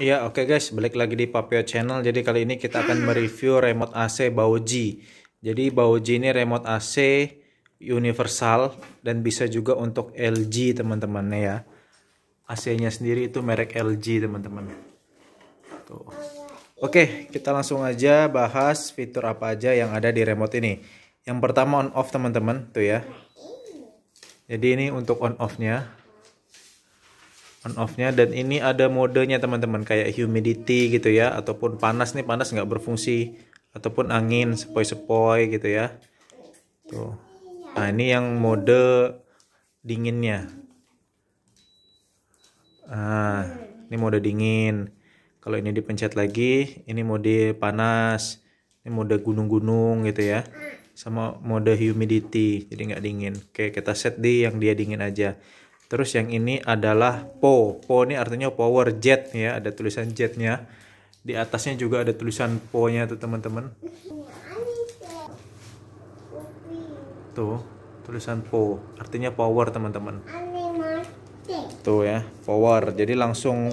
Iya oke okay guys, balik lagi di Papio Channel. Jadi kali ini kita akan mereview remote AC Baoji. Jadi Baoji ini remote AC universal dan bisa juga untuk LG teman-teman ya. AC-nya sendiri itu merek LG teman-teman. Oke, kita langsung aja bahas fitur apa aja yang ada di remote ini. Yang pertama on off teman-teman, tuh ya. Jadi ini untuk on off-nya on off-nya dan ini ada modenya teman-teman kayak humidity gitu ya ataupun panas nih panas nggak berfungsi ataupun angin sepoi-sepoi gitu ya tuh nah ini yang mode dinginnya ah ini mode dingin kalau ini dipencet lagi ini mode panas ini mode gunung-gunung gitu ya sama mode humidity jadi nggak dingin oke kita set di yang dia dingin aja Terus yang ini adalah Po. Po ini artinya power jet ya, ada tulisan jetnya. Di atasnya juga ada tulisan Po-nya tuh teman-teman. Tuh, tulisan Po, artinya power teman-teman. Tuh ya, power. Jadi langsung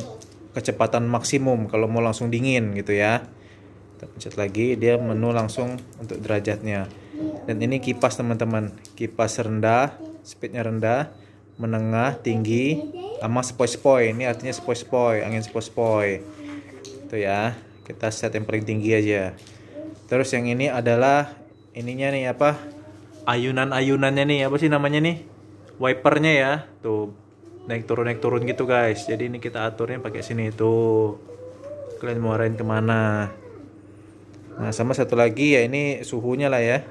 kecepatan maksimum kalau mau langsung dingin gitu ya. Kita pencet lagi, dia menu langsung untuk derajatnya. Dan ini kipas teman-teman, kipas rendah, speednya rendah menengah tinggi sama sepoi-sepoi ini artinya sepoi-sepoi angin sepoi-sepoi itu ya kita set yang paling tinggi aja terus yang ini adalah ininya nih apa ayunan-ayunannya nih apa sih namanya nih wipernya ya tuh naik turun naik turun gitu guys jadi ini kita aturnya pakai sini tuh kalian mau arahin kemana nah sama satu lagi ya ini suhunya lah ya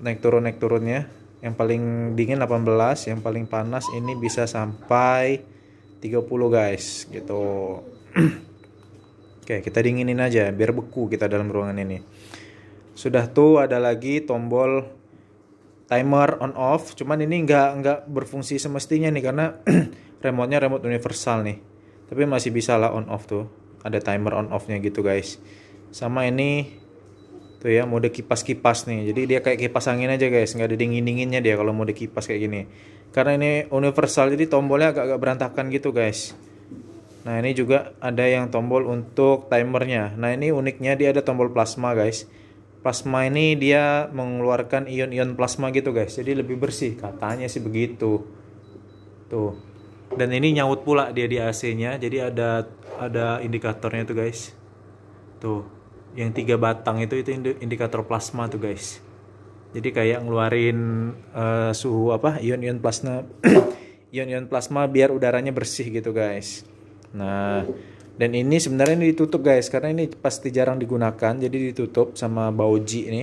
naik turun naik turunnya yang paling dingin 18 yang paling panas ini bisa sampai 30 guys gitu oke kita dinginin aja biar beku kita dalam ruangan ini sudah tuh ada lagi tombol timer on off cuman ini nggak nggak berfungsi semestinya nih karena remote-nya remote universal nih tapi masih bisa lah on off tuh ada timer on off-nya gitu guys sama ini tuh ya mode kipas-kipas nih jadi dia kayak kipas angin aja guys nggak ada dingin-dinginnya dia kalau mode kipas kayak gini karena ini universal jadi tombolnya agak-agak berantakan gitu guys nah ini juga ada yang tombol untuk timernya nah ini uniknya dia ada tombol plasma guys plasma ini dia mengeluarkan ion-ion plasma gitu guys jadi lebih bersih katanya sih begitu tuh dan ini nyaut pula dia di AC nya jadi ada ada indikatornya tuh guys tuh yang tiga batang itu itu indikator plasma tuh guys jadi kayak ngeluarin uh, suhu apa ion-ion plasma ion-ion plasma biar udaranya bersih gitu guys nah dan ini sebenarnya ini ditutup guys karena ini pasti jarang digunakan jadi ditutup sama bauji ini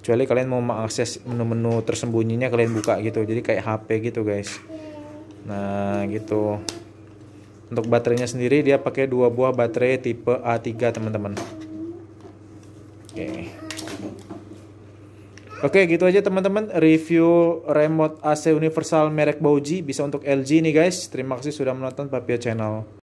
kecuali kalian mau mengakses menu-menu tersembunyinya kalian buka gitu jadi kayak HP gitu guys nah gitu untuk baterainya sendiri dia pakai dua buah baterai tipe A3 teman-teman Oke. Oke, gitu aja teman-teman review remote AC universal merek Bauji bisa untuk LG nih guys. Terima kasih sudah menonton Papia Channel.